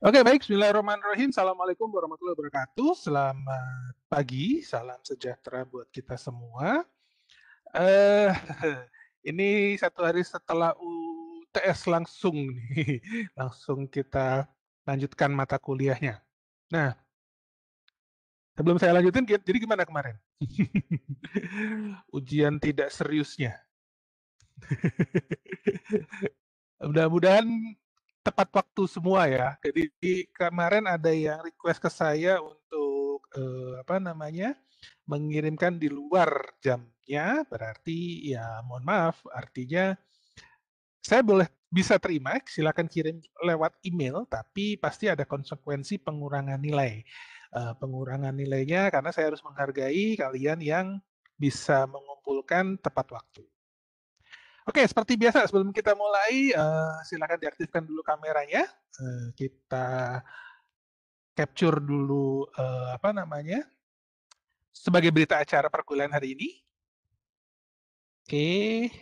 Oke baik, Bismillahirrahmanirrahim. Assalamualaikum warahmatullahi wabarakatuh. Selamat pagi, salam sejahtera buat kita semua. Uh, ini satu hari setelah UTS langsung nih, langsung kita lanjutkan mata kuliahnya. Nah, sebelum saya lanjutin, jadi gimana kemarin? Ujian tidak seriusnya. Mudah-mudahan tepat waktu semua ya. Jadi kemarin ada yang request ke saya untuk eh, apa namanya mengirimkan di luar jamnya, berarti ya mohon maaf, artinya saya boleh bisa terima, silakan kirim lewat email, tapi pasti ada konsekuensi pengurangan nilai. Eh, pengurangan nilainya karena saya harus menghargai kalian yang bisa mengumpulkan tepat waktu. Oke, seperti biasa sebelum kita mulai, uh, silakan diaktifkan dulu kameranya. Uh, kita capture dulu uh, apa namanya sebagai berita acara perkuliahan hari ini. Oke.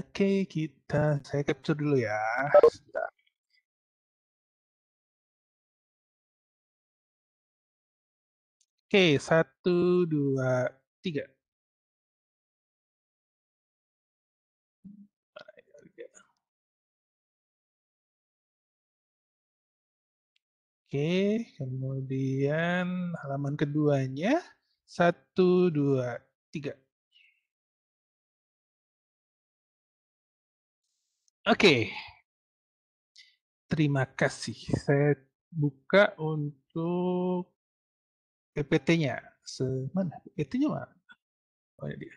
Oke, kita saya capture dulu ya. Sebentar. Oke, satu, dua, tiga. Oke, kemudian halaman keduanya. Satu, dua, tiga. Oke, terima kasih. Saya buka untuk PPT-nya. Semana? PPT-nya mana? Oh, ya dia.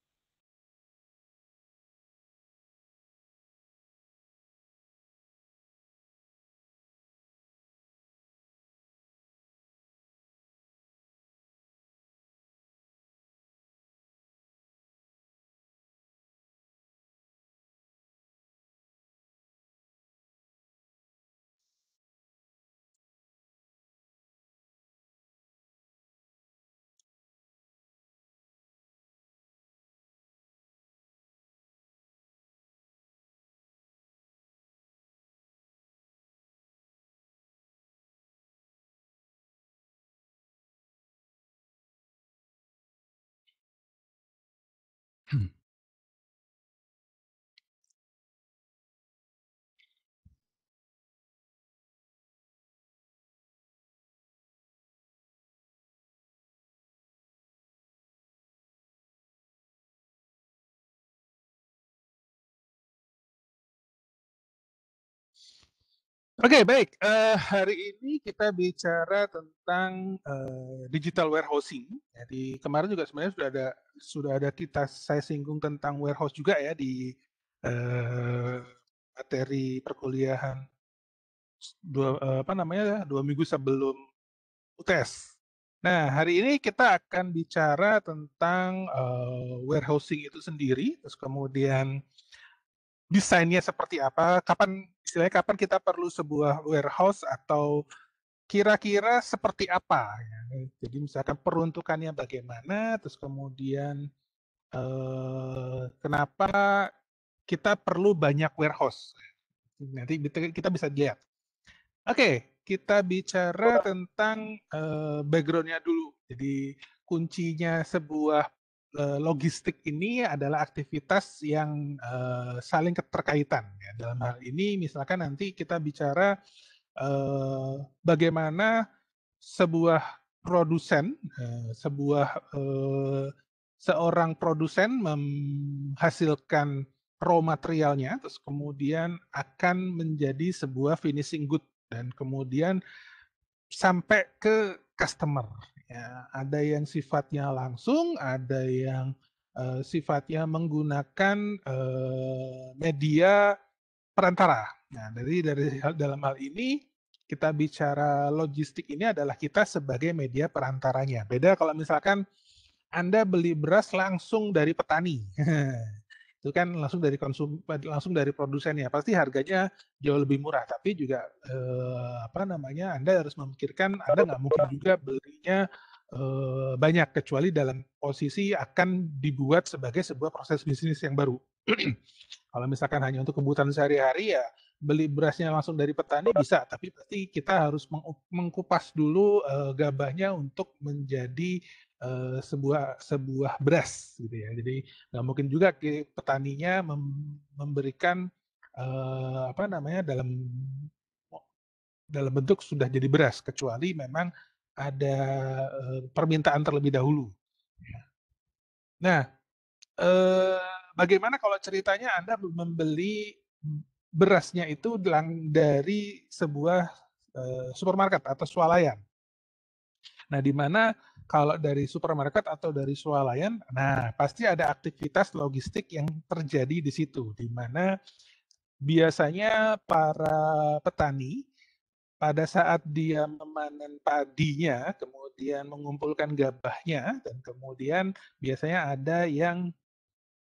Hmm. Oke, okay, baik. Uh, hari ini kita bicara tentang uh, digital warehousing. Jadi kemarin juga sebenarnya sudah ada sudah ada kita saya singgung tentang warehouse juga ya di uh, materi perkuliahan dua uh, apa namanya dua minggu sebelum UTS. Nah, hari ini kita akan bicara tentang uh, warehousing itu sendiri, terus kemudian desainnya seperti apa, kapan istilahnya kapan kita perlu sebuah warehouse atau kira-kira seperti apa. Ya. Jadi misalkan peruntukannya bagaimana, terus kemudian eh, kenapa kita perlu banyak warehouse. Nanti kita bisa lihat. Oke, okay, kita bicara tentang eh, backgroundnya dulu. Jadi kuncinya sebuah Eh, logistik ini adalah aktivitas yang uh, saling keterkaitan. Ya. Dalam hal ini, misalkan nanti kita bicara uh, bagaimana sebuah produsen, uh, sebuah uh, seorang produsen menghasilkan raw materialnya, terus kemudian akan menjadi sebuah finishing good dan kemudian sampai ke customer. Ya, ada yang sifatnya langsung, ada yang uh, sifatnya menggunakan uh, media perantara. Nah, dari dari dalam hal ini kita bicara logistik ini adalah kita sebagai media perantaranya. Beda kalau misalkan Anda beli beras langsung dari petani. itu kan langsung dari konsum langsung dari produsennya pasti harganya jauh lebih murah tapi juga eh, apa namanya anda harus memikirkan anda nggak mungkin juga belinya eh, banyak kecuali dalam posisi akan dibuat sebagai sebuah proses bisnis yang baru kalau misalkan hanya untuk kebutuhan sehari-hari ya beli berasnya langsung dari petani bisa tapi pasti kita harus mengkupas dulu eh, gabahnya untuk menjadi Eh, sebuah sebuah beras gitu ya. Jadi nggak mungkin juga petaninya memberikan uh, apa namanya dalam dalam bentuk sudah jadi beras kecuali memang ada uh, permintaan terlebih dahulu. Ya. Nah, uh, bagaimana kalau ceritanya Anda membeli berasnya itu dari sebuah uh, supermarket atau swalayan? Nah, di mana kalau dari supermarket atau dari swalayan, nah pasti ada aktivitas logistik yang terjadi di situ, di mana biasanya para petani pada saat dia memanen padinya, kemudian mengumpulkan gabahnya, dan kemudian biasanya ada yang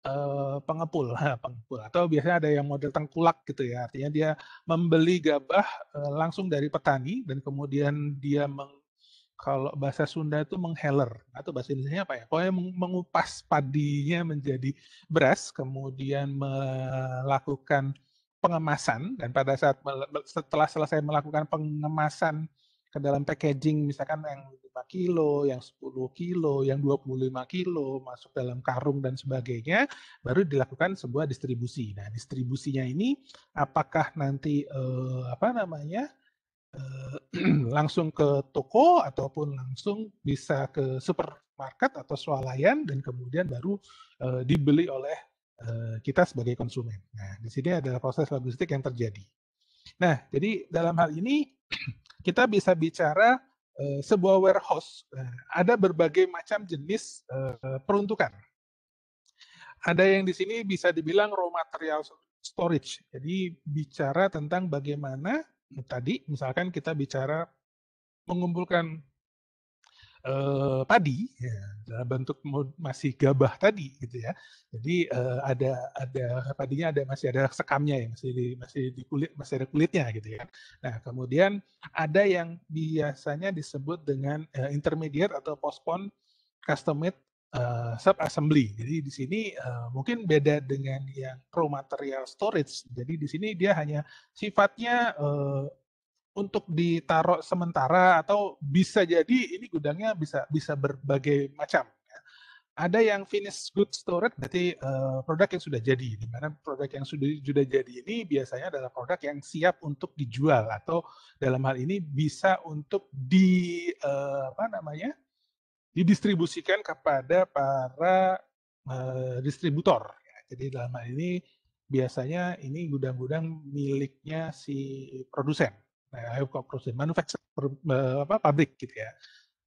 eh, pengepul, pengepul, atau biasanya ada yang model tengkulak gitu ya, artinya dia membeli gabah eh, langsung dari petani dan kemudian dia meng kalau bahasa Sunda itu mengheller atau bahasa Indonesia apa ya? Pokoknya mengupas padinya menjadi beras, kemudian melakukan pengemasan dan pada saat setelah selesai melakukan pengemasan ke dalam packaging misalkan yang 5 kilo, yang 10 kilo, yang 25 kilo masuk dalam karung dan sebagainya baru dilakukan sebuah distribusi. Nah, distribusinya ini apakah nanti eh, apa namanya? Eh, langsung ke toko ataupun langsung bisa ke supermarket atau swalayan dan kemudian baru eh, dibeli oleh eh, kita sebagai konsumen. Nah, di sini adalah proses logistik yang terjadi. Nah, jadi dalam hal ini kita bisa bicara sebuah warehouse. Nah, ada berbagai macam jenis peruntukan. Ada yang di sini bisa dibilang raw material storage. Jadi bicara tentang bagaimana tadi misalkan kita bicara mengumpulkan eh, padi ya, dalam bentuk masih gabah tadi gitu ya jadi eh, ada ada padinya ada masih ada sekamnya ya masih di, masih di kulit masih ada kulitnya gitu ya nah kemudian ada yang biasanya disebut dengan eh, intermediate atau postpone custom made uh, sub assembly. Jadi di sini uh, mungkin beda dengan yang raw material storage. Jadi di sini dia hanya sifatnya uh, untuk ditaruh sementara atau bisa jadi ini gudangnya bisa bisa berbagai macam. Ya. Ada yang finished good storage berarti uh, produk yang sudah jadi. Di mana produk yang sudah sudah jadi ini biasanya adalah produk yang siap untuk dijual atau dalam hal ini bisa untuk di uh, apa namanya? didistribusikan kepada para uh, distributor. Ya, jadi dalam hal ini biasanya ini gudang-gudang miliknya si produsen, nah, produsen manufaktur uh, apa pabrik gitu ya.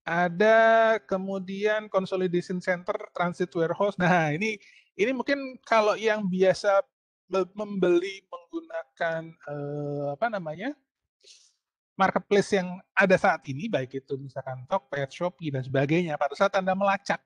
Ada kemudian consolidation center, transit warehouse. Nah ini ini mungkin kalau yang biasa membeli menggunakan eh, apa namanya marketplace yang ada saat ini, baik itu misalkan Tokped, Shopee, dan sebagainya, pada saat Anda melacak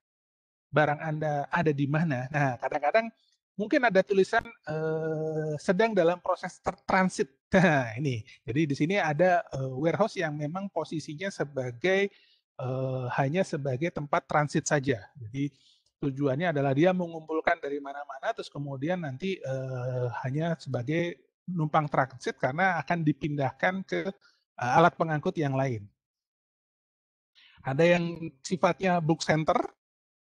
barang Anda ada di mana, nah kadang-kadang mungkin ada tulisan eh, sedang dalam proses transit. Nah, ini. Jadi di sini ada eh, warehouse yang memang posisinya sebagai eh, hanya sebagai tempat transit saja. Jadi tujuannya adalah dia mengumpulkan dari mana-mana terus kemudian nanti eh, hanya sebagai numpang transit karena akan dipindahkan ke Eh, alat pengangkut yang lain. Ada yang sifatnya book center,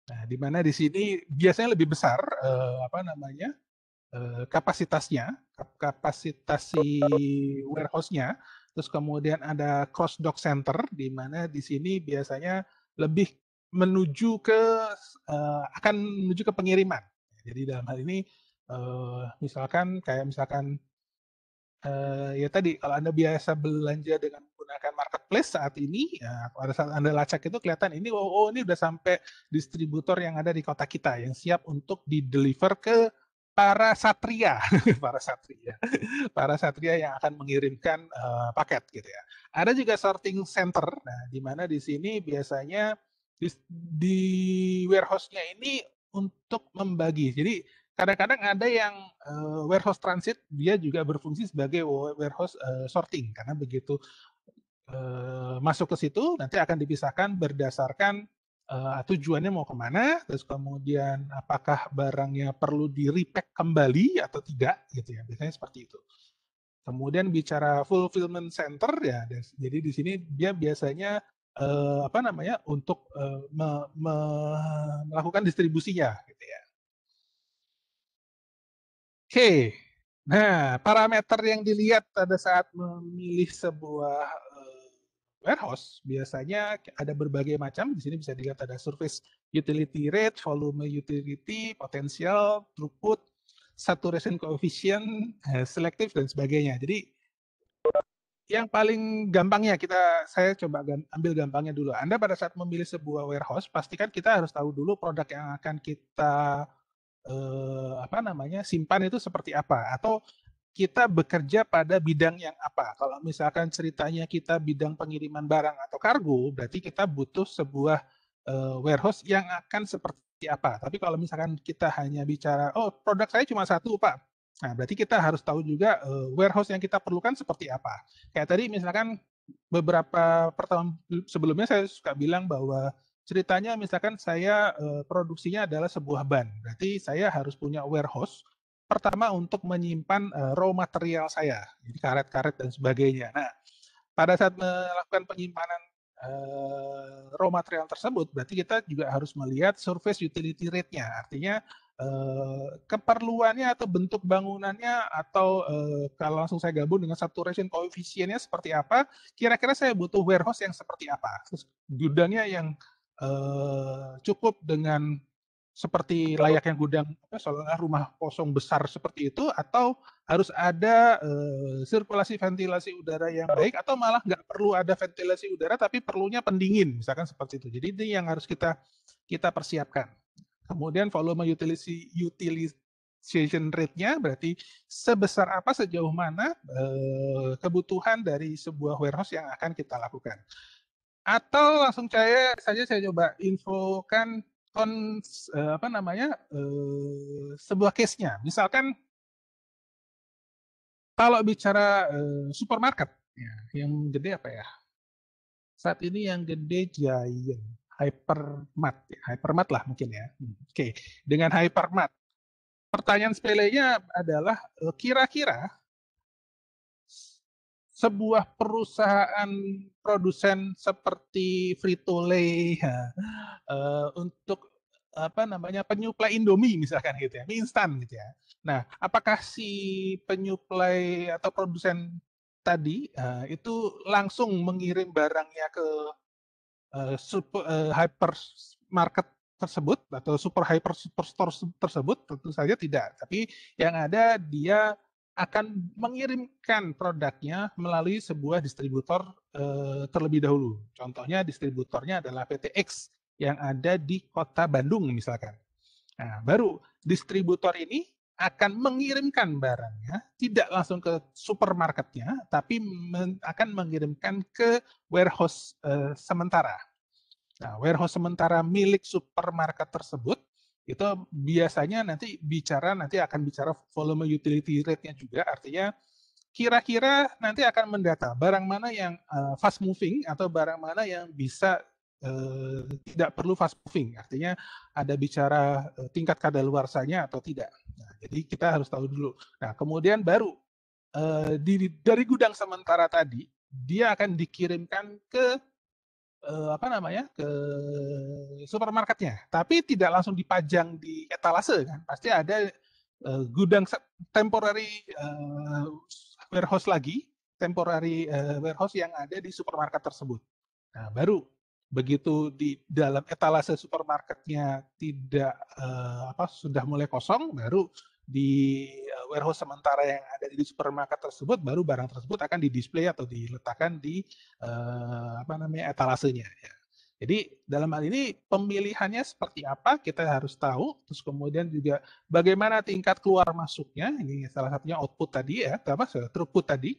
nah, di mana di sini biasanya lebih besar eh, apa namanya eh, kapasitasnya, kapasitas warehousenya, warehouse-nya. Terus kemudian ada cross dock center, di mana di sini biasanya lebih menuju ke eh, akan menuju ke pengiriman. Jadi dalam hal ini eh, misalkan kayak misalkan uh, ya tadi kalau anda biasa belanja dengan menggunakan marketplace saat ini, ya, pada saat anda lacak itu kelihatan ini oh, oh ini udah sampai distributor yang ada di kota kita yang siap untuk di deliver ke para satria, para satria, para satria yang akan mengirimkan uh, paket gitu ya. Ada juga sorting center, nah di mana di sini biasanya di, di warehouse-nya ini untuk membagi. Jadi kadang-kadang ada yang uh, warehouse transit dia juga berfungsi sebagai warehouse uh, sorting karena begitu uh, masuk ke situ nanti akan dipisahkan berdasarkan uh, tujuannya mau kemana terus kemudian apakah barangnya perlu di repack kembali atau tidak gitu ya biasanya seperti itu kemudian bicara fulfillment center ya jadi di sini dia biasanya uh, apa namanya untuk uh, me, me, melakukan distribusinya gitu ya okay. nah parameter yang dilihat pada saat memilih sebuah uh, warehouse biasanya ada berbagai macam. Di sini bisa dilihat ada surface utility rate, volume utility, potensial, throughput, saturation coefficient, eh, selective dan sebagainya. Jadi yang paling gampangnya kita saya coba ambil gampangnya dulu. Anda pada saat memilih sebuah warehouse pastikan kita harus tahu dulu produk yang akan kita eh, apa namanya simpan itu seperti apa atau kita bekerja pada bidang yang apa. Kalau misalkan ceritanya kita bidang pengiriman barang atau kargo, berarti kita butuh sebuah eh, warehouse yang akan seperti apa. Tapi kalau misalkan kita hanya bicara, oh produk saya cuma satu pak, nah berarti kita harus tahu juga eh, warehouse yang kita perlukan seperti apa. Kayak tadi misalkan beberapa pertama sebelumnya saya suka bilang bahwa ceritanya misalkan saya eh, produksinya adalah sebuah ban, berarti saya harus punya warehouse pertama untuk menyimpan eh, raw material saya, jadi karet-karet dan sebagainya. Nah, pada saat melakukan penyimpanan eh, raw material tersebut, berarti kita juga harus melihat surface utility rate-nya, artinya keperluannya atau bentuk bangunannya atau kalau langsung saya gabung dengan saturation koefisiennya seperti apa, kira-kira saya butuh warehouse yang seperti apa, gudangnya yang Eh, cukup dengan seperti layaknya gudang apa seolah rumah kosong besar seperti itu atau harus ada eh, sirkulasi ventilasi udara yang baik atau malah nggak perlu ada ventilasi udara tapi perlunya pendingin misalkan seperti itu jadi ini yang harus kita kita persiapkan kemudian volume utility utilization rate-nya berarti sebesar apa sejauh mana eh, kebutuhan dari sebuah warehouse yang akan kita lakukan atau langsung saya saja saya coba infokan kons uh, eh, apa namanya uh, sebuah case-nya. Misalkan kalau bicara uh, supermarket ya, yang gede apa ya? Saat ini yang gede Giant, Hypermart, ya, Hypermart lah mungkin ya. Hmm, Oke, okay. dengan Hypermart. Pertanyaan sepele nya adalah kira-kira sebuah perusahaan produsen seperti Frito-Lay ya, uh, untuk apa namanya penyuplai Indomie misalkan gitu ya, mie instan gitu ya. Nah, apakah si penyuplai atau produsen tadi uh, itu langsung mengirim barangnya ke uh, super, uh, hypermarket tersebut atau super hyper superstore tersebut tentu saja tidak, tapi yang ada dia akan mengirimkan produknya melalui sebuah distributor eh, terlebih dahulu. Contohnya distributornya adalah PTX yang ada di kota Bandung misalkan. Nah, baru distributor ini akan mengirimkan barangnya tidak langsung ke supermarketnya, tapi men akan mengirimkan ke warehouse eh, sementara. Nah, warehouse sementara milik supermarket tersebut itu biasanya nanti bicara nanti akan bicara volume utility rate-nya juga artinya kira-kira nanti akan mendata barang mana yang uh, fast moving atau barang mana yang bisa uh, tidak perlu fast moving artinya ada bicara uh, tingkat kadaluarsanya atau tidak nah, jadi kita harus tahu dulu nah kemudian baru uh, di, dari gudang sementara tadi dia akan dikirimkan ke uh, apa namanya ke supermarketnya, tapi tidak langsung dipajang di etalase kan, pasti ada uh, gudang temporary uh, warehouse lagi, temporary uh, warehouse yang ada di supermarket tersebut. Nah baru begitu di dalam etalase supermarketnya tidak uh, apa sudah mulai kosong, baru di warehouse sementara yang ada di supermarket tersebut baru barang tersebut akan didisplay atau diletakkan di uh, apa namanya etalasenya ya. Jadi dalam hal ini pemilihannya seperti apa kita harus tahu, terus kemudian juga bagaimana tingkat keluar masuknya, ini salah satunya output tadi ya, apa throughput tadi,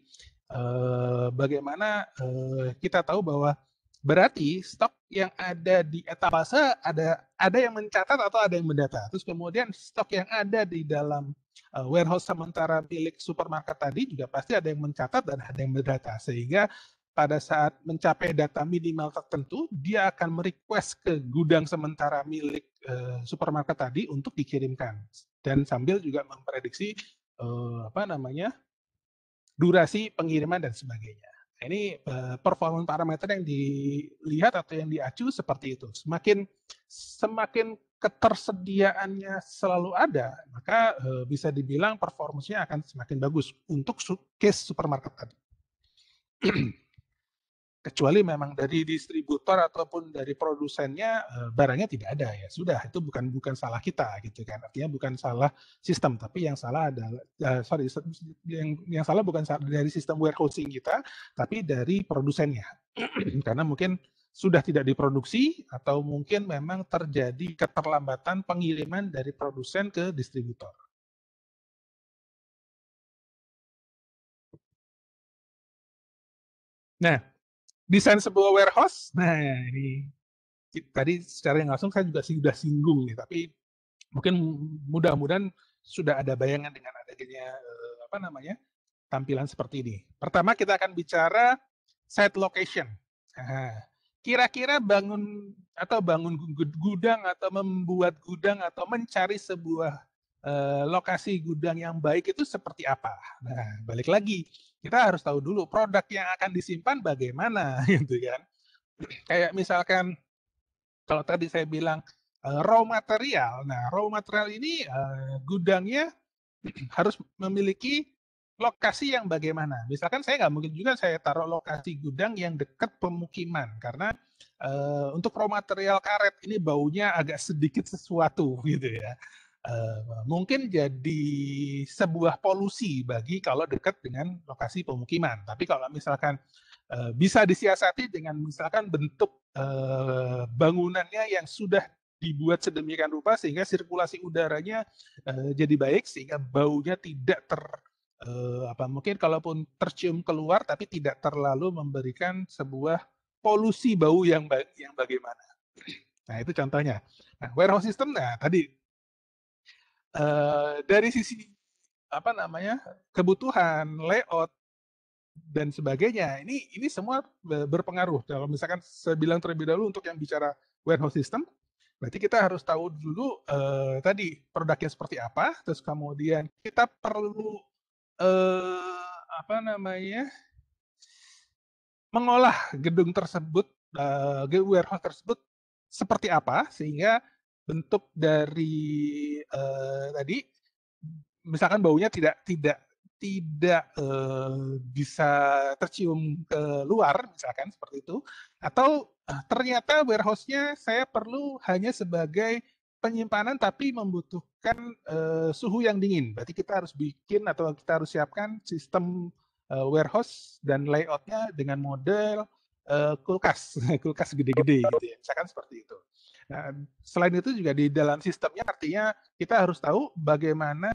eh, bagaimana eh, kita tahu bahwa berarti stok yang ada di etalase ada ada yang mencatat atau ada yang mendata, terus kemudian stok yang ada di dalam uh, warehouse sementara milik supermarket tadi juga pasti ada yang mencatat dan ada yang berdata sehingga pada saat mencapai data minimal tertentu, dia akan merequest ke gudang sementara milik uh, supermarket tadi untuk dikirimkan. Dan sambil juga memprediksi uh, apa namanya durasi pengiriman dan sebagainya. ini uh, performa parameter yang dilihat atau yang diacu seperti itu. Semakin uh, semakin ketersediaannya selalu ada, maka eh, bisa dibilang performanya akan semakin bagus untuk case supermarket tadi. Kecuali memang dari distributor ataupun dari produsennya eh, barangnya tidak ada ya sudah itu bukan bukan salah kita gitu kan artinya bukan salah sistem tapi yang salah adalah uh, sorry yang yang salah bukan dari sistem warehousing kita tapi dari produsennya karena mungkin sudah tidak diproduksi atau mungkin memang terjadi keterlambatan pengiriman dari produsen ke distributor. Nah, desain sebuah warehouse, nah ini tadi secara yang langsung saya juga sudah singgung nih, tapi mungkin mudah-mudahan sudah ada bayangan dengan adanya eh, apa namanya tampilan seperti ini. Pertama kita akan bicara site location. Nah, kira-kira bangun atau bangun gudang atau membuat gudang atau mencari sebuah eh, lokasi gudang yang baik itu seperti apa? Nah, balik lagi kita harus tahu dulu produk yang akan disimpan bagaimana, gitu kan? Kayak misalkan kalau tadi saya bilang eh, raw material, nah raw material ini eh, gudangnya harus memiliki lokasi yang bagaimana? Misalkan saya nggak mungkin juga saya taruh lokasi gudang yang dekat pemukiman karena uh, untuk raw material karet ini baunya agak sedikit sesuatu gitu ya. Uh, mungkin jadi sebuah polusi bagi kalau dekat dengan lokasi pemukiman. Tapi kalau misalkan uh, bisa disiasati dengan misalkan bentuk uh, bangunannya yang sudah dibuat sedemikian rupa sehingga sirkulasi udaranya uh, jadi baik sehingga baunya tidak ter eh, apa mungkin kalaupun tercium keluar tapi tidak terlalu memberikan sebuah polusi bau yang yang bagaimana. Nah, itu contohnya. Nah, warehouse system nah tadi eh, dari sisi apa namanya? kebutuhan, layout dan sebagainya. Ini ini semua berpengaruh. Kalau misalkan saya bilang terlebih dahulu untuk yang bicara warehouse system, berarti kita harus tahu dulu eh, tadi produknya seperti apa, terus kemudian kita perlu eh, apa namanya mengolah gedung tersebut eh, warehouse tersebut seperti apa sehingga bentuk dari eh, tadi misalkan baunya tidak tidak tidak eh, bisa tercium ke luar misalkan seperti itu atau eh, ternyata warehouse-nya saya perlu hanya sebagai penyimpanan tapi membutuhkan uh, suhu yang dingin. Berarti kita harus bikin atau kita harus siapkan sistem uh, warehouse dan layoutnya dengan model uh, kulkas, kulkas gede-gede gitu ya. Misalkan seperti itu. Nah, selain itu juga di dalam sistemnya artinya kita harus tahu bagaimana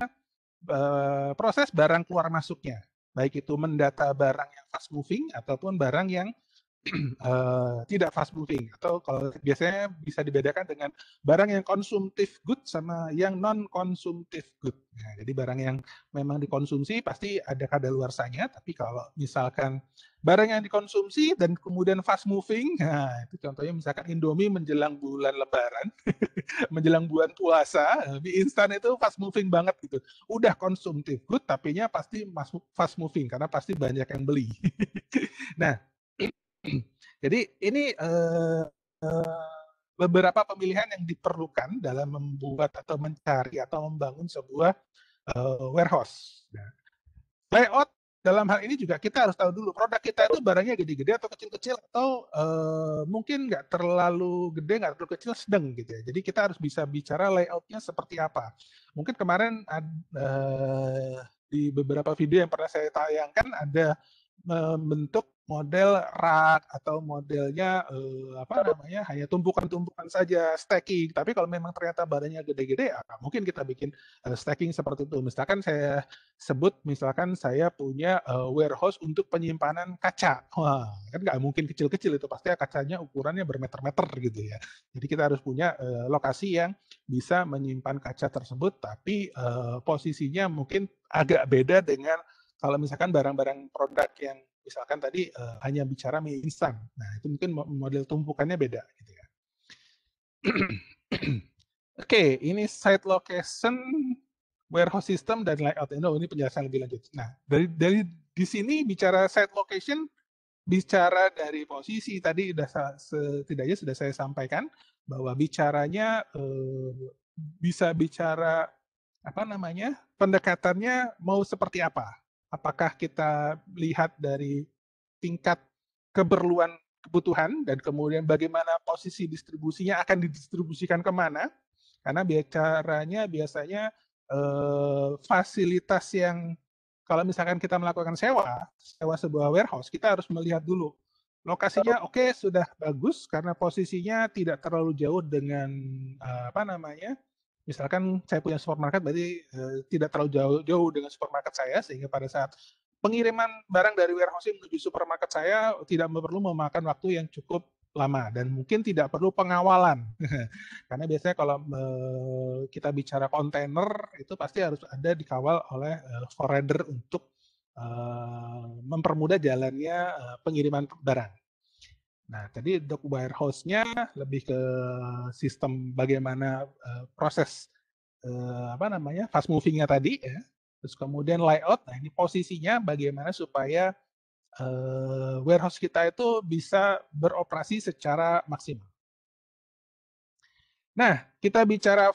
uh, proses barang keluar masuknya. Baik itu mendata barang yang fast moving ataupun barang yang uh, tidak fast moving atau kalau biasanya bisa dibedakan dengan barang yang konsumtif good sama yang non konsumtif good. Nah, jadi barang yang memang dikonsumsi pasti ada kadaluarsanya, tapi kalau misalkan barang yang dikonsumsi dan kemudian fast moving, nah itu contohnya misalkan Indomie menjelang bulan Lebaran, menjelang bulan puasa, di eh, instan itu fast moving banget gitu. Udah konsumtif good, tapi nya pasti fast moving karena pasti banyak yang beli. nah, Jadi ini uh, uh, beberapa pemilihan yang diperlukan dalam membuat atau mencari atau membangun sebuah uh, warehouse. Nah, layout dalam hal ini juga kita harus tahu dulu produk kita itu barangnya gede-gede atau kecil-kecil atau uh, mungkin nggak terlalu gede nggak terlalu kecil sedang gitu ya jadi kita harus bisa bicara layoutnya seperti apa mungkin kemarin uh, di beberapa video yang pernah saya tayangkan ada membentuk model rak atau modelnya eh, apa namanya hanya tumpukan-tumpukan saja stacking. Tapi kalau memang ternyata badannya gede-gede, ya mungkin kita bikin eh, stacking seperti itu. Misalkan saya sebut, misalkan saya punya eh, warehouse untuk penyimpanan kaca. Wah, kan nggak mungkin kecil-kecil itu pasti ya kacanya ukurannya bermeter-meter gitu ya. Jadi kita harus punya eh, lokasi yang bisa menyimpan kaca tersebut, tapi eh, posisinya mungkin agak beda dengan kalau misalkan barang-barang produk yang misalkan tadi uh, hanya bicara mie instan, nah itu mungkin model tumpukannya beda gitu ya. Oke, okay, ini site location, warehouse system dan layout. Oh, ini penjelasan lebih lanjut. Nah, dari dari di sini bicara site location, bicara dari posisi tadi sudah setidaknya sudah saya sampaikan bahwa bicaranya eh, bisa bicara apa namanya pendekatannya mau seperti apa. Apakah kita lihat dari tingkat keperluan kebutuhan dan kemudian bagaimana posisi distribusinya akan didistribusikan kemana? Karena bicaranya biasanya eh, fasilitas yang kalau misalkan kita melakukan sewa, sewa sebuah warehouse, kita harus melihat dulu lokasinya oke okay, sudah bagus karena posisinya tidak terlalu jauh dengan eh, apa namanya misalkan saya punya supermarket berarti eh, tidak terlalu jauh jauh dengan supermarket saya sehingga pada saat pengiriman barang dari warehouse menuju supermarket saya tidak perlu memakan waktu yang cukup lama dan mungkin tidak perlu pengawalan karena biasanya kalau e, kita bicara kontainer itu pasti harus ada dikawal oleh e, forwarder untuk eh, mempermudah jalannya pengiriman barang. Nah, tadi dog warehouse-nya lebih ke sistem bagaimana uh, proses uh, apa namanya fast moving-nya tadi ya. Terus kemudian layout, nah ini posisinya bagaimana supaya uh, warehouse kita itu bisa beroperasi secara maksimal. Nah, kita bicara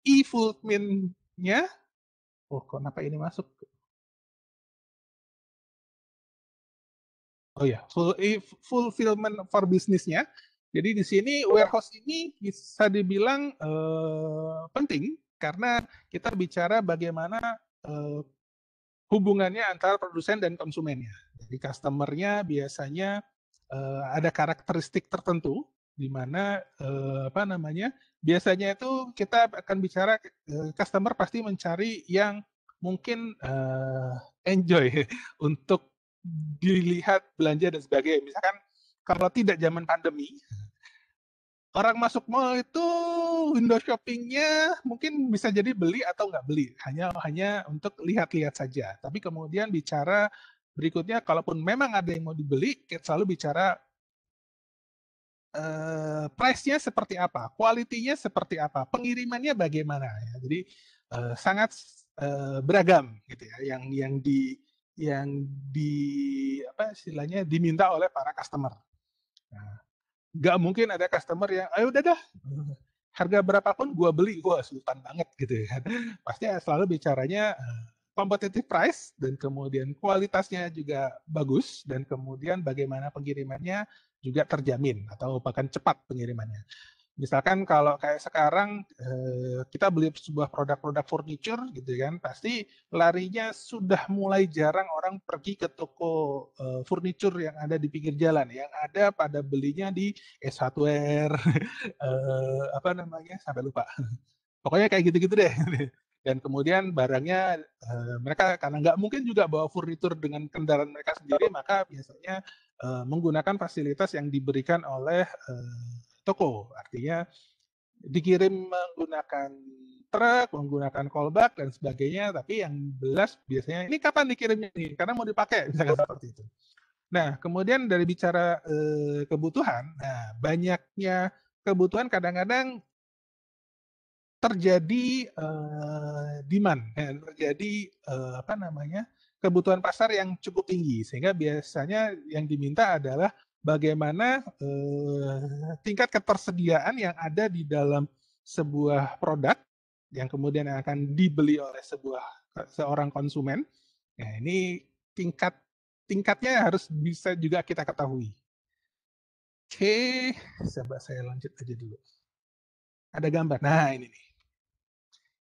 e-fulfillment-nya. Oh, kenapa ini masuk? Oh ya, full fulfillment for bisnisnya. Jadi di sini warehouse ini bisa dibilang uh, penting karena kita bicara bagaimana uh, hubungannya antara produsen dan konsumennya. Jadi customernya biasanya uh, ada karakteristik tertentu di mana uh, apa namanya biasanya itu kita akan bicara uh, customer pasti mencari yang mungkin uh, enjoy untuk dilihat belanja dan sebagainya. Misalkan kalau tidak zaman pandemi, orang masuk mall itu window shoppingnya mungkin bisa jadi beli atau nggak beli, hanya hanya untuk lihat-lihat saja. Tapi kemudian bicara berikutnya, kalaupun memang ada yang mau dibeli, kita selalu bicara uh, price-nya seperti apa, kualitinya seperti apa, pengirimannya bagaimana. Ya. Jadi uh, sangat eh, beragam gitu ya, yang yang di yang di apa istilahnya diminta oleh para customer. Nah, nggak mungkin ada customer yang ayo udah dah harga berapapun gue beli gue sultan banget gitu ya. pasti selalu bicaranya eh, competitive price dan kemudian kualitasnya juga bagus dan kemudian bagaimana pengirimannya juga terjamin atau bahkan cepat pengirimannya Misalkan kalau kayak sekarang eh, kita beli sebuah produk-produk furniture gitu kan, pasti larinya sudah mulai jarang orang pergi ke toko eh, furniture yang ada di pinggir jalan, yang ada pada belinya di s 1 eh, apa namanya sampai lupa. Pokoknya kayak gitu-gitu deh. Dan kemudian barangnya mereka karena nggak mungkin juga bawa furniture dengan kendaraan mereka sendiri, maka biasanya menggunakan fasilitas yang diberikan oleh toko. Artinya dikirim menggunakan truk, menggunakan callback dan sebagainya, tapi yang jelas biasanya ini kapan dikirimnya ini? Karena mau dipakai, misalkan seperti itu. Nah, kemudian dari bicara eh, kebutuhan, nah banyaknya kebutuhan kadang-kadang terjadi eh, demand, eh, terjadi eh, apa namanya kebutuhan pasar yang cukup tinggi, sehingga biasanya yang diminta adalah bagaimana eh, tingkat ketersediaan yang ada di dalam sebuah produk yang kemudian akan dibeli oleh sebuah seorang konsumen. Nah, ini tingkat tingkatnya harus bisa juga kita ketahui. Oke, coba saya lanjut aja dulu. Ada gambar. Nah, ini nih.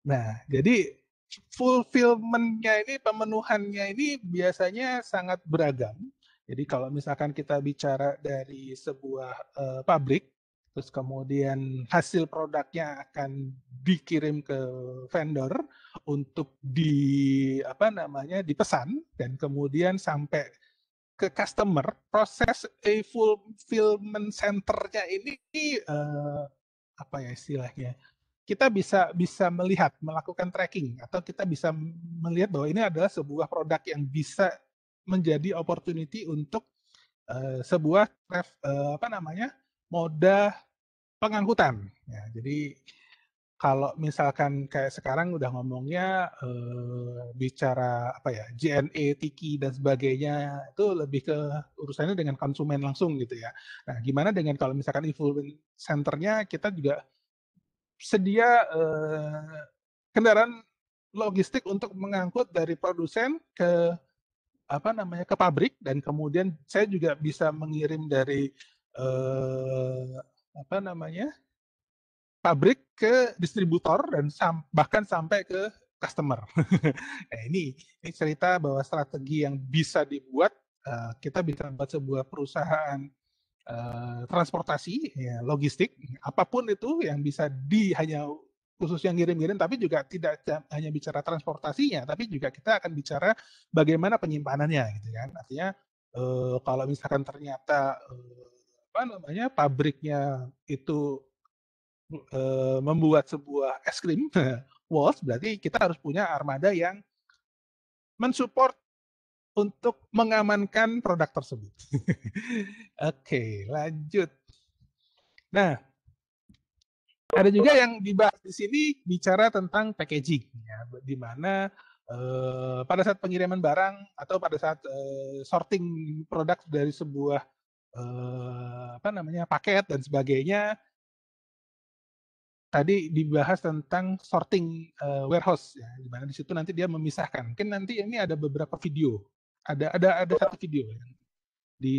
Nah, jadi fulfillment-nya ini, pemenuhannya ini biasanya sangat beragam, jadi kalau misalkan kita bicara dari sebuah uh, pabrik, terus kemudian hasil produknya akan dikirim ke vendor untuk di apa namanya dipesan dan kemudian sampai ke customer proses e fulfillment centernya ini uh, apa ya istilahnya kita bisa bisa melihat melakukan tracking atau kita bisa melihat bahwa ini adalah sebuah produk yang bisa menjadi opportunity untuk uh, sebuah uh, apa namanya moda pengangkutan. Ya, jadi kalau misalkan kayak sekarang udah ngomongnya uh, bicara apa ya JNE, Tiki dan sebagainya itu lebih ke urusannya dengan konsumen langsung gitu ya. Nah, gimana dengan kalau misalkan influence centernya kita juga sedia uh, kendaraan logistik untuk mengangkut dari produsen ke apa namanya ke pabrik dan kemudian saya juga bisa mengirim dari eh, apa namanya pabrik ke distributor dan sam bahkan sampai ke customer. nah, ini ini cerita bahwa strategi yang bisa dibuat eh, kita bisa membuat sebuah perusahaan eh, transportasi ya, logistik apapun itu yang bisa di hanya khusus yang ngirim-ngirim, tapi juga tidak hanya bicara transportasinya, tapi juga kita akan bicara bagaimana penyimpanannya, gitu kan. Artinya e, kalau misalkan ternyata e, apa namanya pabriknya itu e, membuat sebuah es krim walls, berarti kita harus punya armada yang mensupport untuk mengamankan produk tersebut. Oke, lanjut. Nah, ada juga yang dibahas di sini bicara tentang packaging ya di mana eh, pada saat pengiriman barang atau pada saat eh, sorting produk dari sebuah eh, apa namanya paket dan sebagainya tadi dibahas tentang sorting eh, warehouse ya di mana di situ nanti dia memisahkan mungkin nanti ini ada beberapa video ada ada ada satu video yang di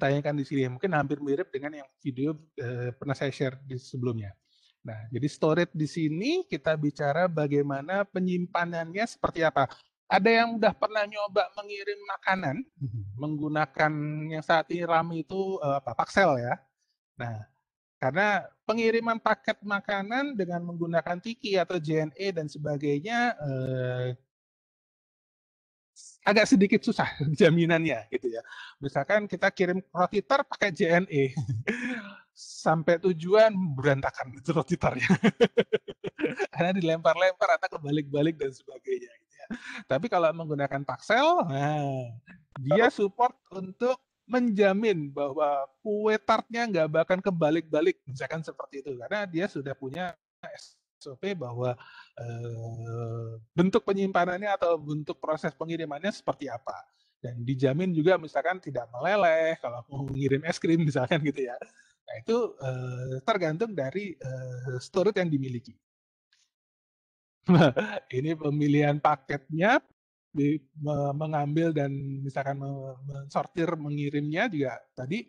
tayangkan di sini ya, mungkin hampir mirip dengan yang video eh, pernah saya share di sebelumnya. Nah, jadi storage di sini kita bicara bagaimana penyimpanannya seperti apa. Ada yang udah pernah nyoba mengirim makanan mhm. menggunakan yang saat ini ramai itu eh, apa Paksel ya. Nah, karena pengiriman paket makanan dengan menggunakan Tiki atau JNE dan sebagainya eh, agak sedikit susah jaminannya gitu ya. Misalkan kita kirim roti tar pakai JNE. Sampai tujuan berantakan itu roti tarnya. Karena dilempar-lempar atau kebalik-balik dan sebagainya gitu ya. Tapi kalau menggunakan Paxel, nah, dia support untuk menjamin bahwa kue tartnya nggak bahkan kebalik-balik misalkan seperti itu karena dia sudah punya SOP bahwa e, bentuk penyimpanannya atau bentuk proses pengirimannya seperti apa dan dijamin juga misalkan tidak meleleh kalau mau mengirim es krim misalkan gitu ya nah itu e, tergantung dari e, storage yang dimiliki nah, ini pemilihan paketnya di, me, mengambil dan misalkan mensortir mengirimnya juga tadi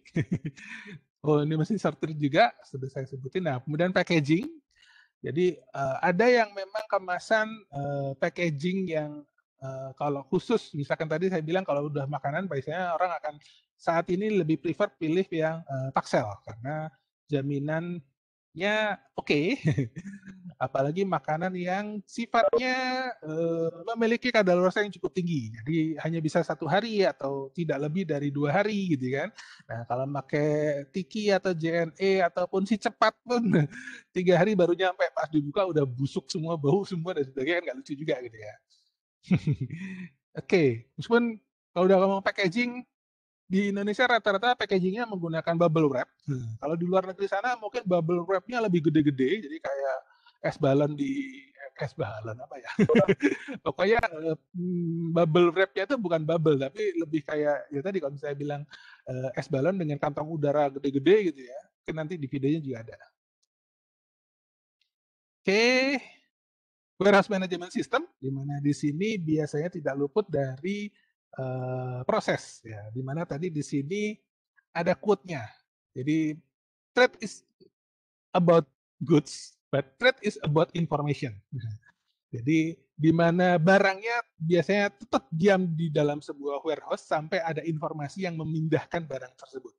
oh ini masih sortir juga sudah saya sebutin nah kemudian packaging jadi uh, ada yang memang kemasan uh, packaging yang uh, kalau khusus misalkan tadi saya bilang kalau udah makanan biasanya orang akan saat ini lebih prefer pilih yang uh, taksel karena jaminannya oke okay. apalagi makanan yang sifatnya uh, memiliki kadaluarsa yang cukup tinggi. Jadi hanya bisa satu hari atau tidak lebih dari dua hari gitu kan. Nah kalau pakai tiki atau JNE ataupun si cepat pun tiga hari baru nyampe pas dibuka udah busuk semua bau semua dan sebagainya kan nggak lucu juga gitu ya. Oke, okay. meskipun kalau udah ngomong packaging di Indonesia rata-rata packagingnya menggunakan bubble wrap. Hmm. Kalau di luar negeri sana mungkin bubble wrapnya lebih gede-gede, jadi kayak es balon di es balon apa ya pokoknya eh, bubble wrapnya itu bukan bubble tapi lebih kayak ya tadi kalau saya bilang eh, es balon dengan kantong udara gede-gede gitu ya mungkin nanti di videonya juga ada oke okay. warehouse management system di mana di sini biasanya tidak luput dari uh, proses ya di mana tadi di sini ada quote-nya jadi trade is about goods But trade is about information. Jadi di mana barangnya biasanya tetap diam di dalam sebuah warehouse sampai ada informasi yang memindahkan barang tersebut.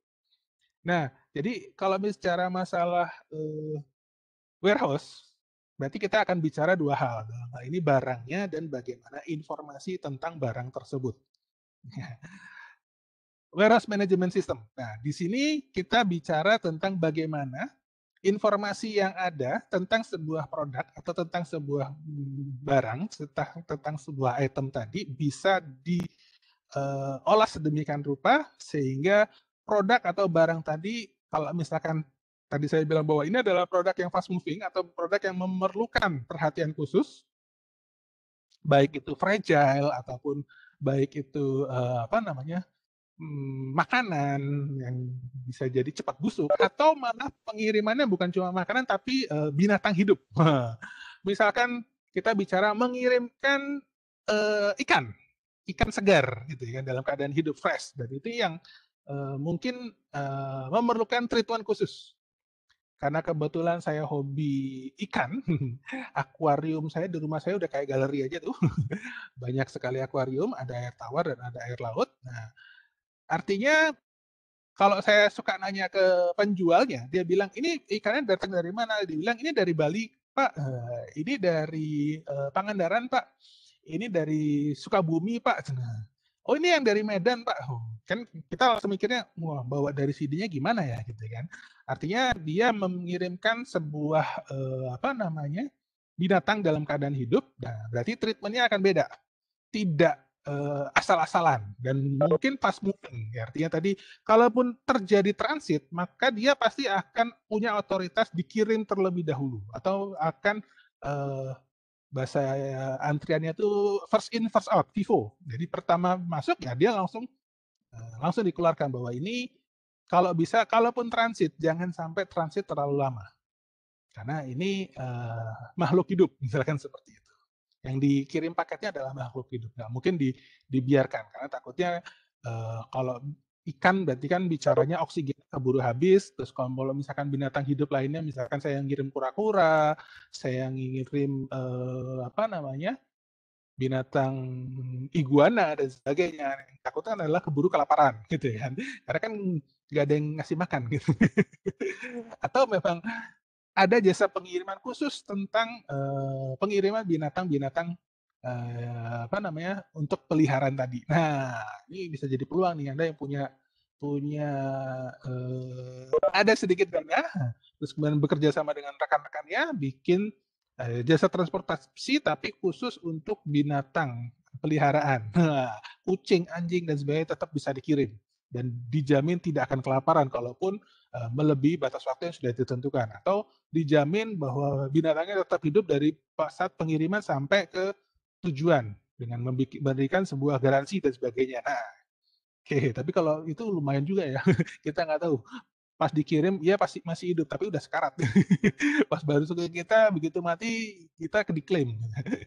Nah, jadi kalau bicara masalah uh, warehouse, berarti kita akan bicara dua hal. Dalam hal ini barangnya dan bagaimana informasi tentang barang tersebut. warehouse management system. Nah, di sini kita bicara tentang bagaimana informasi yang ada tentang sebuah produk atau tentang sebuah barang, tentang, tentang sebuah item tadi bisa diolah eh, uh, sedemikian rupa sehingga produk atau barang tadi kalau misalkan tadi saya bilang bahwa ini adalah produk yang fast moving atau produk yang memerlukan perhatian khusus, baik itu fragile ataupun baik itu uh, apa namanya Hmm, makanan yang bisa jadi cepat busuk atau malah pengirimannya bukan cuma makanan tapi uh, binatang hidup. Misalkan kita bicara mengirimkan uh, ikan, ikan segar gitu ya kan, dalam keadaan hidup fresh. Dan itu yang uh, mungkin uh, memerlukan treatment khusus. Karena kebetulan saya hobi ikan, akuarium saya di rumah saya udah kayak galeri aja tuh. Banyak sekali akuarium, ada air tawar dan ada air laut. Nah, Artinya kalau saya suka nanya ke penjualnya, dia bilang ini ikannya datang dari mana? Dia bilang ini dari Bali, Pak. Eh, ini dari eh, Pangandaran, Pak. Ini dari Sukabumi, Pak. Nah, oh ini yang dari Medan, Pak. Oh, kan kita langsung mikirnya, wah bawa dari CD-nya gimana ya, gitu kan? Artinya dia mengirimkan sebuah eh, apa namanya binatang dalam keadaan hidup. Nah, berarti treatmentnya akan beda. Tidak uh, asal-asalan dan mungkin pas moving. Ya. artinya tadi kalaupun terjadi transit, maka dia pasti akan punya otoritas dikirim terlebih dahulu atau akan uh, bahasa eh, antriannya itu first in first out, FIFO. Jadi pertama masuk ya dia langsung uh, langsung dikeluarkan bahwa ini kalau bisa kalaupun transit jangan sampai transit terlalu lama. Karena ini uh, makhluk hidup misalkan seperti itu. Yang dikirim paketnya adalah makhluk hidup. Nah, mungkin di, dibiarkan karena takutnya uh, kalau ikan berarti kan bicaranya oksigen keburu habis terus kalau misalkan binatang hidup lainnya misalkan saya yang ngirim kura-kura saya yang ngirim eh, apa namanya binatang iguana dan sebagainya yang takutnya adalah keburu kelaparan gitu ya, karena kan nggak ada yang ngasih makan gitu iya. atau memang ada jasa pengiriman khusus tentang uh, pengiriman binatang-binatang uh, apa namanya untuk peliharaan tadi. Nah, ini bisa jadi peluang nih Anda yang punya punya uh, ada sedikit dana, terus kemudian bekerja sama dengan rekan-rekannya bikin jasa transportasi tapi khusus untuk binatang peliharaan, nah, kucing, anjing dan sebagainya tetap bisa dikirim dan dijamin tidak akan kelaparan kalaupun Eh, melebihi batas waktu yang sudah ditentukan atau dijamin bahwa binatangnya tetap hidup dari saat pengiriman sampai ke tujuan dengan memberikan sebuah garansi dan sebagainya. Nah, oke, okay. tapi kalau itu lumayan juga ya. Kita nggak tahu pas dikirim ya pasti masih hidup tapi udah sekarat pas baru ke kita begitu mati kita diklaim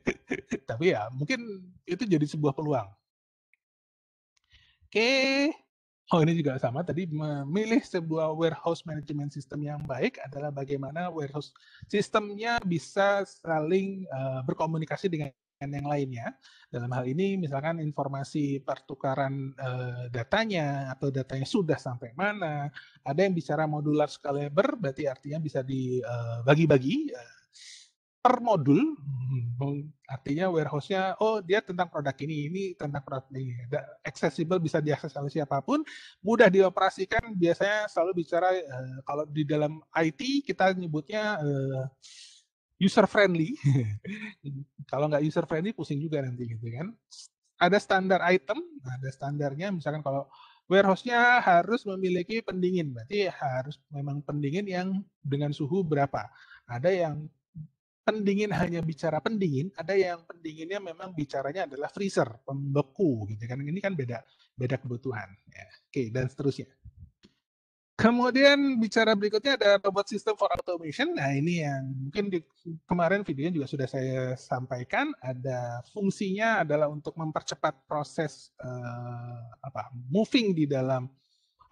tapi ya mungkin itu jadi sebuah peluang oke okay. Oh ini juga sama tadi memilih sebuah warehouse management system yang baik adalah bagaimana warehouse sistemnya bisa saling uh, berkomunikasi dengan yang lainnya. Dalam hal ini misalkan informasi pertukaran uh, datanya atau datanya sudah sampai mana. Ada yang bicara modular scalable berarti artinya bisa dibagi-bagi eh, uh, per modul, hmm, artinya warehouse-nya, oh dia tentang produk ini, ini tentang produk ini. Accessible bisa diakses oleh siapapun, mudah dioperasikan, biasanya selalu bicara uh, kalau di dalam IT kita nyebutnya uh, user friendly. kalau nggak user friendly pusing juga nanti gitu kan. Ada standar item, ada standarnya misalkan kalau warehouse-nya harus memiliki pendingin, berarti harus memang pendingin yang dengan suhu berapa. Ada yang pendingin hanya bicara pendingin, ada yang pendinginnya memang bicaranya adalah freezer, pembeku gitu kan. Ini kan beda beda kebutuhan ya. Oke, dan seterusnya. Kemudian bicara berikutnya ada robot sistem for automation. Nah, ini yang mungkin di, kemarin videonya juga sudah saya sampaikan ada fungsinya adalah untuk mempercepat proses uh, apa moving di dalam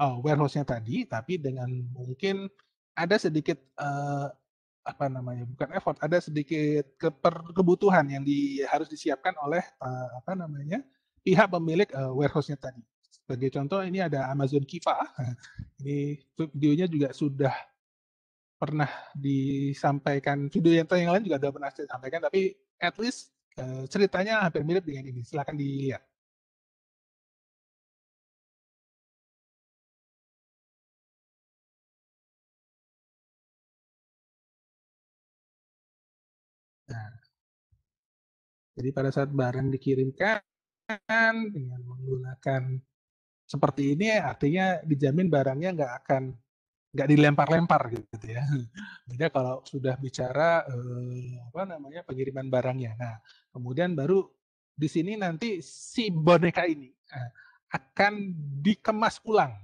uh, warehouse-nya tadi tapi dengan mungkin ada sedikit eh, apa namanya bukan effort ada sedikit keper, kebutuhan yang di, harus disiapkan oleh uh, apa namanya pihak pemilik uh, warehouse-nya tadi sebagai contoh ini ada Amazon Kiva ini videonya juga sudah pernah disampaikan video yang lain juga sudah pernah disampaikan tapi at least uh, ceritanya hampir mirip dengan ini silahkan dilihat Jadi pada saat barang dikirimkan dengan menggunakan seperti ini artinya dijamin barangnya nggak akan nggak dilempar-lempar gitu ya. Beda kalau sudah bicara eh, apa namanya pengiriman barangnya. Nah, kemudian baru di sini nanti si boneka ini eh, akan dikemas ulang,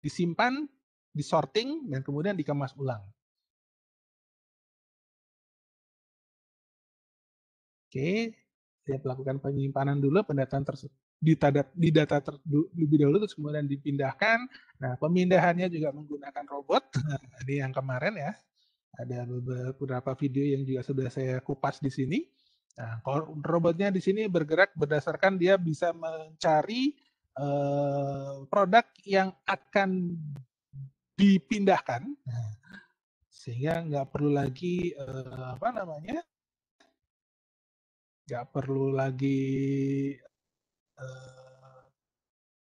disimpan, disorting dan kemudian dikemas ulang. Oke, siap lakukan penyimpanan dulu pendataan tersebut di data, di data terlebih dahulu terus kemudian dipindahkan. Nah, pemindahannya juga menggunakan robot. Nah, ini yang kemarin ya. Ada beberapa video yang juga sudah saya kupas di sini. Nah, robotnya di sini bergerak berdasarkan dia bisa mencari eh, produk yang akan dipindahkan. Nah, sehingga nggak perlu lagi eh, apa namanya nggak perlu lagi uh,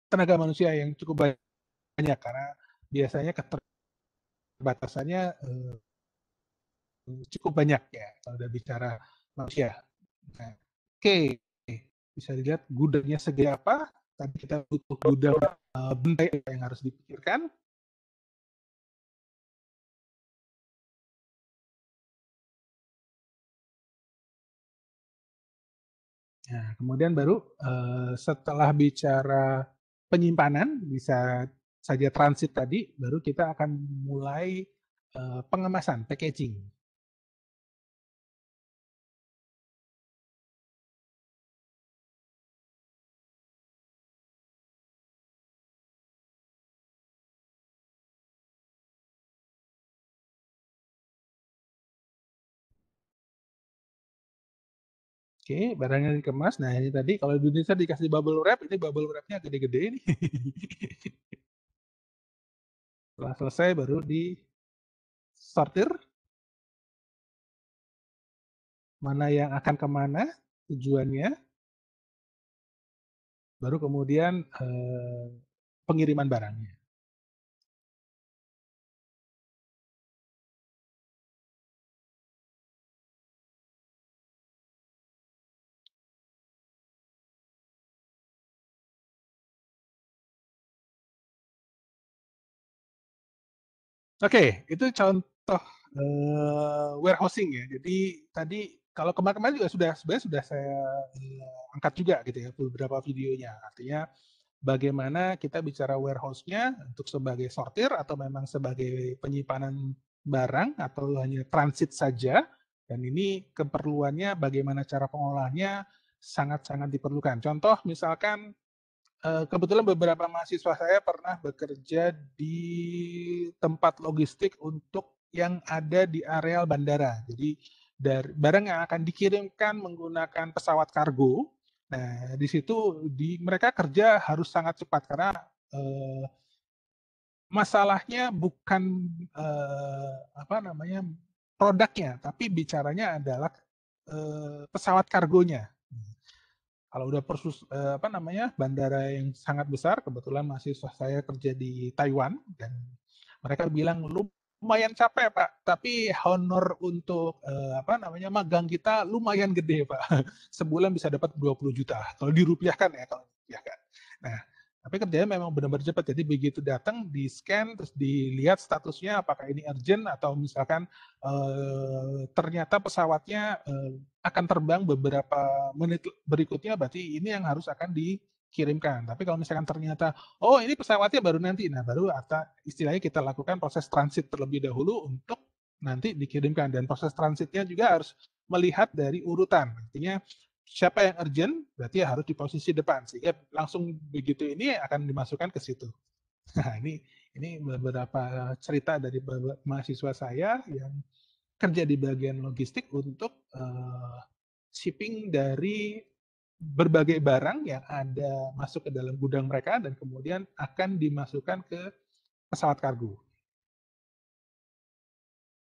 tenaga manusia yang cukup banyak karena biasanya keterbatasannya uh, cukup banyak ya kalau udah bicara manusia. Nah, Oke, okay. bisa dilihat gudangnya segi apa. tadi kita butuh gudang uh, eh, benda yang harus dipikirkan. Nah, kemudian baru eh, setelah bicara penyimpanan bisa saja transit tadi, baru kita akan mulai eh, pengemasan, packaging. Oke, barangnya dikemas. Nah, ini tadi kalau di Indonesia dikasih bubble wrap, ini bubble wrapnya gede-gede ini. Setelah selesai baru di sortir. Mana yang akan kemana tujuannya. Baru kemudian eh, pengiriman barangnya. Oke, itu contoh, uh, warehousing ya. Jadi tadi kalau kemarin-kemarin juga sudah sebenarnya sudah saya, uh, angkat juga gitu ya beberapa videonya. Artinya bagaimana kita bicara warehouse-nya untuk sebagai sortir atau memang sebagai penyimpanan barang atau hanya transit saja dan ini keperluannya bagaimana cara pengolahnya sangat-sangat diperlukan. Contoh misalkan Eh, kebetulan beberapa mahasiswa saya pernah bekerja di tempat logistik untuk yang ada di areal bandara. Jadi dari barang yang akan dikirimkan menggunakan pesawat kargo. Nah, di situ di mereka kerja harus sangat cepat karena eh, masalahnya bukan eh, apa namanya produknya, tapi bicaranya adalah eh, pesawat kargonya kalau udah persus eh, apa namanya bandara yang sangat besar kebetulan mahasiswa saya kerja di Taiwan dan mereka bilang lumayan capek pak tapi honor untuk eh, apa namanya magang kita lumayan gede pak sebulan bisa dapat 20 juta kalau dirupiahkan ya kalau dirupiahkan nah tapi kerjanya memang benar-benar cepat jadi begitu datang di scan terus dilihat statusnya apakah ini urgent atau misalkan e, ternyata pesawatnya e, akan terbang beberapa menit berikutnya berarti ini yang harus akan dikirimkan tapi kalau misalkan ternyata oh ini pesawatnya baru nanti nah baru atau istilahnya kita lakukan proses transit terlebih dahulu untuk nanti dikirimkan dan proses transitnya juga harus melihat dari urutan artinya siapa yang urgent berarti harus di posisi depan sehingga langsung begitu ini akan dimasukkan ke situ. Nah, ini ini beberapa cerita dari mahasiswa saya yang kerja di bagian logistik untuk uh, shipping dari berbagai barang yang ada masuk ke dalam gudang mereka dan kemudian akan dimasukkan ke pesawat kargo.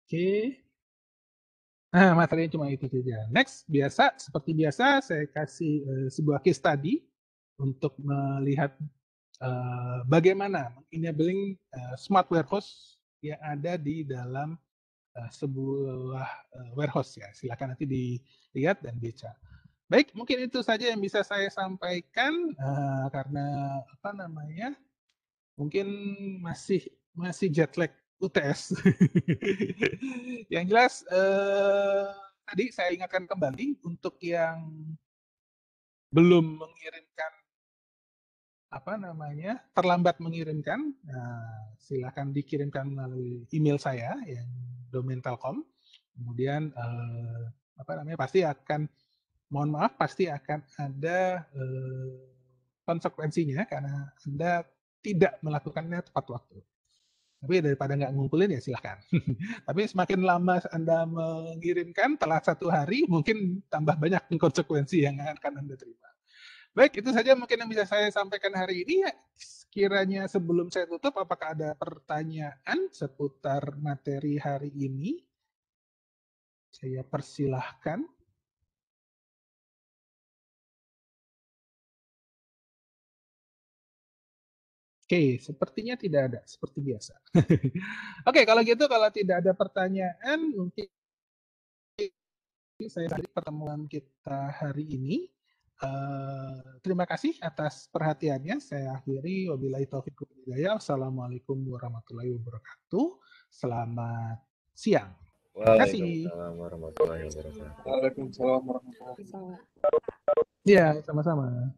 Oke. Okay. Nah, materinya cuma itu saja. Next, biasa seperti biasa saya kasih uh, sebuah case study untuk melihat uh, bagaimana enabling uh, smart warehouse yang ada di dalam uh, sebuah uh, warehouse ya. Silakan nanti dilihat dan baca. Baik, mungkin itu saja yang bisa saya sampaikan uh, karena apa namanya? Mungkin masih masih jet lag UTS. yang jelas eh, tadi saya ingatkan kembali untuk yang belum mengirimkan apa namanya terlambat mengirimkan nah, silahkan dikirimkan melalui email saya yang domain telkom kemudian eh, apa namanya pasti akan mohon maaf pasti akan ada eh, konsekuensinya karena anda tidak melakukannya tepat waktu tapi daripada nggak ngumpulin ya silahkan. Tapi semakin lama Anda mengirimkan, telat satu hari mungkin tambah banyak konsekuensi yang akan Anda terima. Baik, itu saja mungkin yang bisa saya sampaikan hari ini. Ya, kiranya sebelum saya tutup, apakah ada pertanyaan seputar materi hari ini? Saya persilahkan. Oke, okay, sepertinya tidak ada, seperti biasa. Oke, okay, kalau gitu kalau tidak ada pertanyaan, mungkin saya dari pertemuan kita hari ini. Uh, terima kasih atas perhatiannya. Saya akhiri. Wabillahi taufiq wal Assalamualaikum warahmatullahi wabarakatuh. Selamat siang. Terima kasih. Waalaikumsalam warahmatullahi wabarakatuh. Waalaikumsalam warahmatullahi wabarakatuh. Ya, sama-sama.